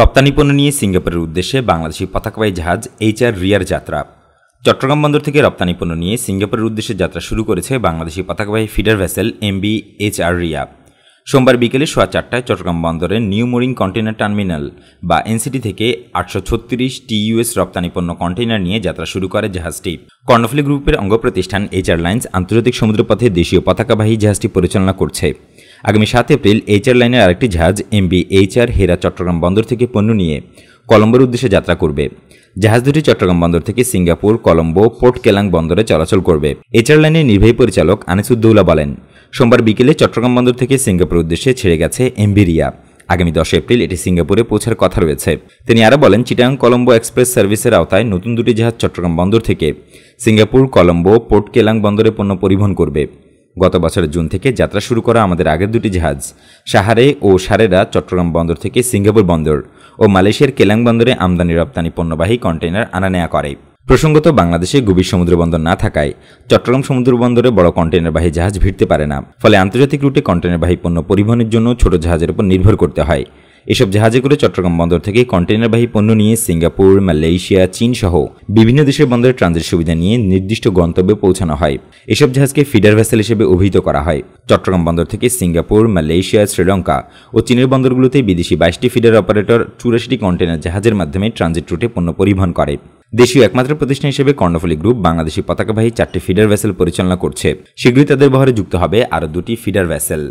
রপ্তানি পণ্য নিয়ে সিঙ্গাপুরের উদ্দেশ্যে বাংলাদেশি পতাকাবাহী জাহাজ এইচআর রিয়ার যাত্রা চট্টগ্রাম বন্দর থেকে রপ্তানি পণ্য নিয়ে সিঙ্গাপুরের উদ্দেশ্যে যাত্রা শুরু করেছে বাংলাদেশি পতাকাবাহী feeder vessel MB HR Ria সোমবার বিকেলে সোয়া চারটায় চট্টগ্রাম বন্দরের নিউ মোরিং কন্টেনার টার্মিনাল বা এনসিটি থেকে আটশো ছত্রিশ টিইউএস রপ্তানি পণ্য কন্টেনার নিয়ে যাত্রা শুরু করে জাহাজটি কর্ণফুলি গ্রুপের অঙ্গ প্রতিষ্ঠান এইচআর লাইন্স আন্তর্জাতিক সমুদ্রপথে দেশীয় পতাকাবাহী জাহাজটি পরিচালনা করছে আগামী সাত এপ্রিল এইচআর লাইনের আরেকটি জাহাজ এমবি এইচআর হেরা চট্টগ্রাম বন্দর থেকে পণ্য নিয়ে কলম্বোর উদ্দেশ্যে যাত্রা করবে জাহাজ দুটি চট্টগ্রাম বন্দর থেকে সিঙ্গাপুর কলম্বো পোর্ট কেলাং বন্দরে চলাচল করবে এইচআর লাইনের নির্বাহী পরিচালক আনিসুদ্দৌলা বলেন সোমবার বিকেলে চট্টগ্রাম বন্দর থেকে সিঙ্গাপুর উদ্দেশ্যে ছেড়ে গেছে এমবি রিয়া আগামী দশ এপ্রিল এটি সিঙ্গাপুরে পৌঁছার কথা রয়েছে তিনি আরও বলেন চিটাং কলম্বো এক্সপ্রেস সার্ভিসের আওতায় নতুন দুটি জাহাজ চট্টগ্রাম বন্দর থেকে সিঙ্গাপুর কলম্বো পোর্ট কেলাং বন্দরে পণ্য পরিবহন করবে গত বছরের জুন থেকে যাত্রা শুরু করা আমাদের আগের দুটি জাহাজ সাহারে ও সারেরা চট্টগ্রাম বন্দর থেকে সিঙ্গাপুর বন্দর ও মালয়েশিয়ার কেলাং বন্দরে আমদানি রপ্তানি পণ্যবাহী কন্টেইনার আনা নেয়া করে প্রসঙ্গত বাংলাদেশে গভীর সমুদ্র বন্দর না থাকায় চট্টগ্রাম সমুদ্র বন্দরে বড় কন্টেইনারবাহী জাহাজ ভিড়তে পারে না ফলে আন্তর্জাতিক রুটে কন্টেইনারবাহী পণ্য পরিবহনের জন্য ছোট জাহাজের উপর নির্ভর করতে হয় এসব জাহাজে করে চট্টগ্রাম বন্দর থেকে কন্টেনারবাহী পণ্য নিয়ে সিঙ্গাপুর মালয়েশিয়া চীন সহ বিভিন্ন দেশের বন্দরে ট্রানজিট সুবিধা নিয়ে নির্দিষ্ট গন্তব্যে পৌঁছানো হয় এসব জাহাজকে ফিডার ভেসেল হিসেবে অভিহিত করা হয় চট্টগ্রাম বন্দর থেকে সিঙ্গাপুর মালয়েশিয়া শ্রীলঙ্কা ও চীনের বন্দরগুলোতে বিদেশি বাইশটি ফিডার অপারেটর চুরাশিটি কন্টেনার জাহাজের মাধ্যমে ট্রানজিট রুটে পণ্য পরিবহন করে দেশীয় একমাত্র প্রতিষ্ঠান হিসেবে কর্ণফলী গ্রুপ বাংলাদেশি পতাকাবাহী চারটি ফিডার ভেসেল পরিচালনা করছে শীঘ্রই তাদের বহরে যুক্ত হবে আরও দুটি ফিডার ভেসেল